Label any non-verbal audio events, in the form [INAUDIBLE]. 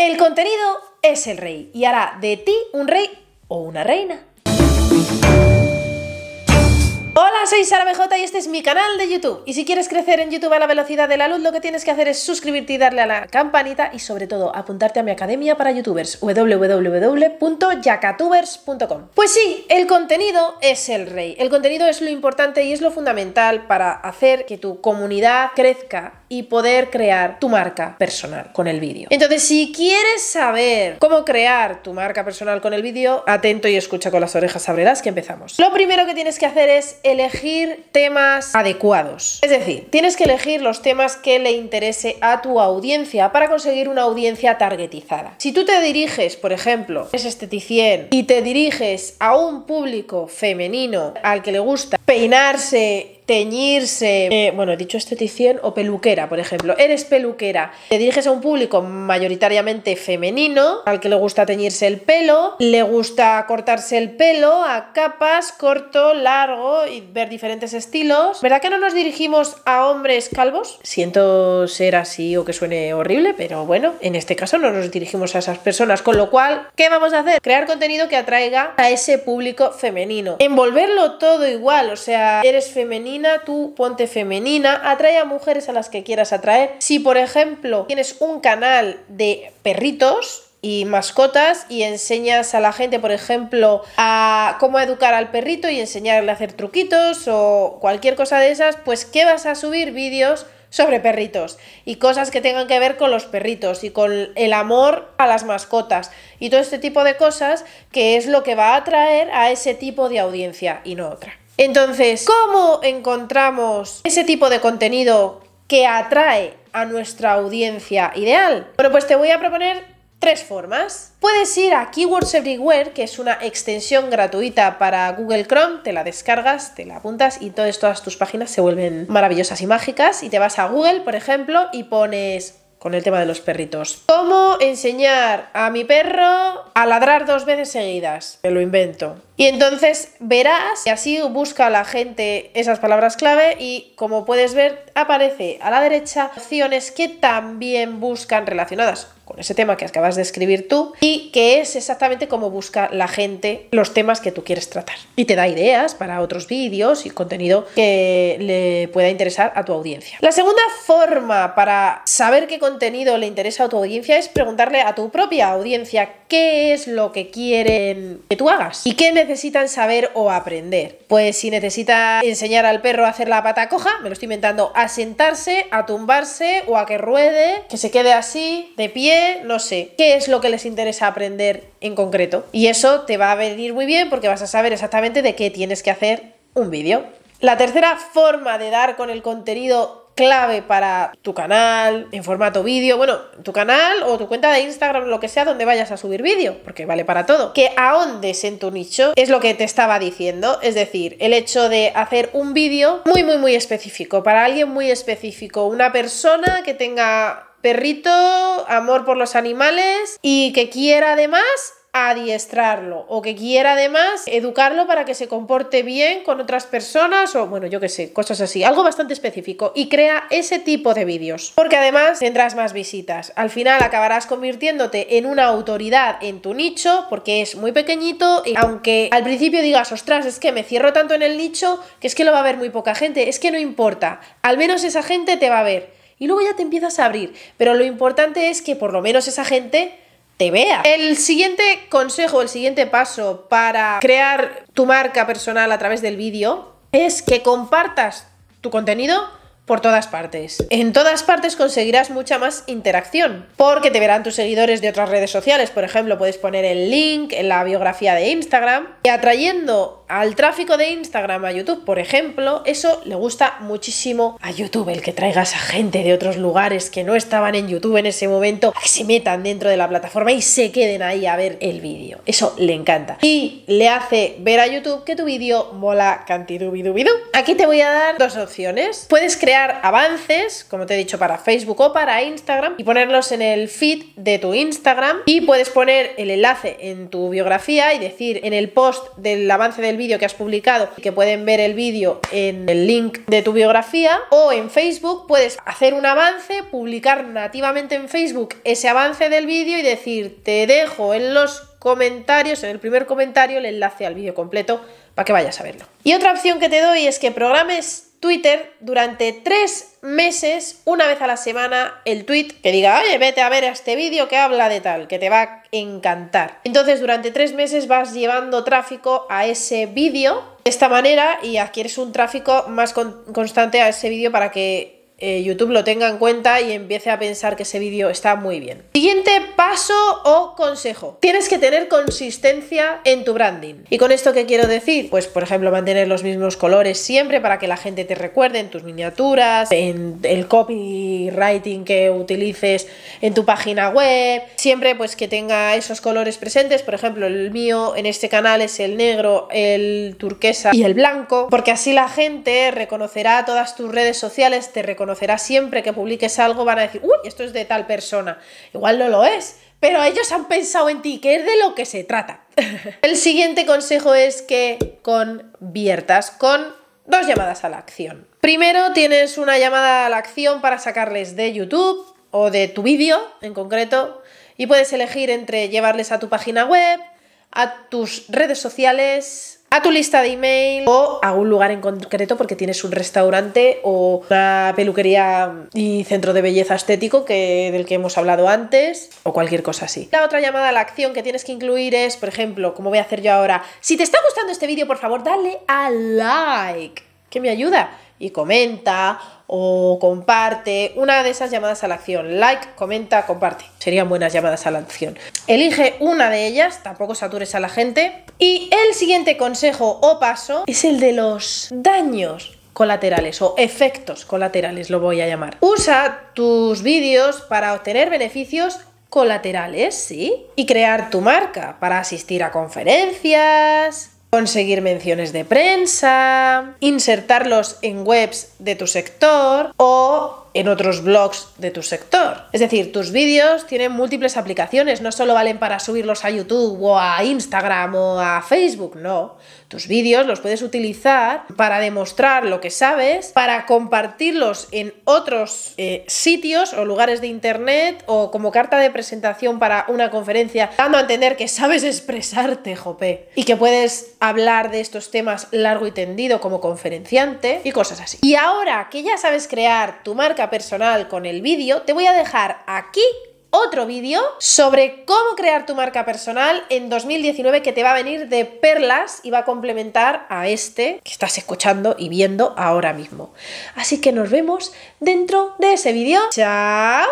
El contenido es el rey y hará de ti un rey o una reina. Hola Hola, soy Sara BJ y este es mi canal de YouTube. Y si quieres crecer en YouTube a la velocidad de la luz, lo que tienes que hacer es suscribirte y darle a la campanita y sobre todo apuntarte a mi academia para youtubers www.yacatubers.com. Pues sí, el contenido es el rey. El contenido es lo importante y es lo fundamental para hacer que tu comunidad crezca y poder crear tu marca personal con el vídeo. Entonces, si quieres saber cómo crear tu marca personal con el vídeo, atento y escucha con las orejas saberás que empezamos. Lo primero que tienes que hacer es elegir elegir temas adecuados. Es decir, tienes que elegir los temas que le interese a tu audiencia para conseguir una audiencia targetizada. Si tú te diriges, por ejemplo, es esteticien y te diriges a un público femenino al que le gusta peinarse teñirse, eh, bueno, dicho esteticien o peluquera, por ejemplo, eres peluquera, te diriges a un público mayoritariamente femenino, al que le gusta teñirse el pelo, le gusta cortarse el pelo a capas, corto, largo y ver diferentes estilos. ¿Verdad que no nos dirigimos a hombres calvos? Siento ser así o que suene horrible, pero bueno, en este caso no nos dirigimos a esas personas, con lo cual, ¿qué vamos a hacer? Crear contenido que atraiga a ese público femenino. Envolverlo todo igual, o sea, eres femenino tu tú ponte femenina, atrae a mujeres a las que quieras atraer. Si por ejemplo tienes un canal de perritos, y mascotas y enseñas a la gente, por ejemplo, a cómo educar al perrito y enseñarle a hacer truquitos o cualquier cosa de esas, pues que vas a subir vídeos sobre perritos y cosas que tengan que ver con los perritos y con el amor a las mascotas y todo este tipo de cosas que es lo que va a atraer a ese tipo de audiencia y no otra. Entonces, ¿cómo encontramos ese tipo de contenido que atrae a nuestra audiencia ideal? Bueno, pues te voy a proponer Tres formas. Puedes ir a Keywords Everywhere, que es una extensión gratuita para Google Chrome, te la descargas, te la apuntas y todas tus páginas se vuelven maravillosas y mágicas y te vas a Google, por ejemplo, y pones con el tema de los perritos. ¿Cómo enseñar a mi perro a ladrar dos veces seguidas? Me lo invento. Y entonces verás, y así busca la gente esas palabras clave y como puedes ver aparece a la derecha opciones que también buscan relacionadas con ese tema que acabas de escribir tú y que es exactamente como busca la gente los temas que tú quieres tratar. Y te da ideas para otros vídeos y contenido que le pueda interesar a tu audiencia. La segunda forma para saber qué contenido le interesa a tu audiencia es preguntarle a tu propia audiencia qué es lo que quieren que tú hagas y qué necesitas necesitan saber o aprender? Pues si necesita enseñar al perro a hacer la pata coja, me lo estoy inventando, a sentarse, a tumbarse o a que ruede, que se quede así, de pie, no sé. ¿Qué es lo que les interesa aprender en concreto? Y eso te va a venir muy bien porque vas a saber exactamente de qué tienes que hacer un vídeo. La tercera forma de dar con el contenido clave para tu canal en formato vídeo, bueno, tu canal o tu cuenta de Instagram, lo que sea, donde vayas a subir vídeo, porque vale para todo. Que ahondes en tu nicho es lo que te estaba diciendo, es decir, el hecho de hacer un vídeo muy, muy, muy específico, para alguien muy específico, una persona que tenga perrito, amor por los animales y que quiera además adiestrarlo o que quiera además educarlo para que se comporte bien con otras personas o bueno, yo qué sé, cosas así, algo bastante específico y crea ese tipo de vídeos porque además tendrás más visitas. Al final acabarás convirtiéndote en una autoridad en tu nicho porque es muy pequeñito y aunque al principio digas, ostras, es que me cierro tanto en el nicho que es que lo va a ver muy poca gente, es que no importa, al menos esa gente te va a ver y luego ya te empiezas a abrir, pero lo importante es que por lo menos esa gente te vea. El siguiente consejo, el siguiente paso para crear tu marca personal a través del vídeo es que compartas tu contenido por todas partes. En todas partes conseguirás mucha más interacción, porque te verán tus seguidores de otras redes sociales, por ejemplo, puedes poner el link en la biografía de Instagram, y atrayendo al tráfico de Instagram a YouTube, por ejemplo, eso le gusta muchísimo a YouTube, el que traigas a gente de otros lugares que no estaban en YouTube en ese momento, que se metan dentro de la plataforma y se queden ahí a ver el vídeo. Eso le encanta. Y le hace ver a YouTube que tu vídeo mola cantidubidubidu. Aquí te voy a dar dos opciones. Puedes crear avances, como te he dicho, para Facebook o para Instagram y ponerlos en el feed de tu Instagram y puedes poner el enlace en tu biografía y decir en el post del avance del vídeo que has publicado que pueden ver el vídeo en el link de tu biografía o en Facebook puedes hacer un avance, publicar nativamente en Facebook ese avance del vídeo y decir te dejo en los comentarios, en el primer comentario el enlace al vídeo completo para que vayas a verlo. Y otra opción que te doy es que programes Twitter durante tres meses, una vez a la semana, el tweet que diga, oye, vete a ver este vídeo que habla de tal, que te va a encantar. Entonces, durante tres meses vas llevando tráfico a ese vídeo de esta manera y adquieres un tráfico más constante a ese vídeo para que eh, YouTube lo tenga en cuenta y empiece a pensar que ese vídeo está muy bien. Siguiente paso o consejo. Tienes que tener consistencia en tu branding. ¿Y con esto qué quiero decir? Pues por ejemplo mantener los mismos colores siempre para que la gente te recuerde en tus miniaturas, en el copywriting que utilices en tu página web, siempre pues que tenga esos colores presentes. Por ejemplo el mío en este canal es el negro, el turquesa y el blanco, porque así la gente reconocerá todas tus redes sociales, te reconocerá Conocerás siempre que publiques algo, van a decir, uy, esto es de tal persona. Igual no lo es, pero ellos han pensado en ti, que es de lo que se trata. [LAUGHS] El siguiente consejo es que conviertas con dos llamadas a la acción. Primero tienes una llamada a la acción para sacarles de YouTube o de tu vídeo en concreto y puedes elegir entre llevarles a tu página web, a tus redes sociales, a tu lista de email o a un lugar en concreto porque tienes un restaurante o una peluquería y centro de belleza estético que, del que hemos hablado antes o cualquier cosa así. La otra llamada a la acción que tienes que incluir es, por ejemplo, como voy a hacer yo ahora, si te está gustando este vídeo, por favor, dale a like, que me ayuda y comenta o comparte, una de esas llamadas a la acción, like, comenta, comparte, serían buenas llamadas a la acción. Elige una de ellas, tampoco satures a la gente. Y el siguiente consejo o paso es el de los daños colaterales o efectos colaterales lo voy a llamar. Usa tus vídeos para obtener beneficios colaterales, ¿sí? Y crear tu marca para asistir a conferencias, conseguir menciones de prensa, insertarlos en webs de tu sector o en otros blogs de tu sector. Es decir, tus vídeos tienen múltiples aplicaciones, no solo valen para subirlos a YouTube o a Instagram o a Facebook, no. Tus vídeos los puedes utilizar para demostrar lo que sabes, para compartirlos en otros eh, sitios o lugares de internet o como carta de presentación para una conferencia, dando a entender que sabes [LAUGHS] expresarte, jope, y que puedes hablar de estos temas largo y tendido como conferenciante y cosas así. Y ahora que ya sabes crear tu marca personal con el vídeo, te voy a dejar aquí otro vídeo sobre cómo crear tu marca personal en 2019 que te va a venir de perlas y va a complementar a este que estás escuchando y viendo ahora mismo. Así que nos vemos dentro de ese vídeo. ¡Chao!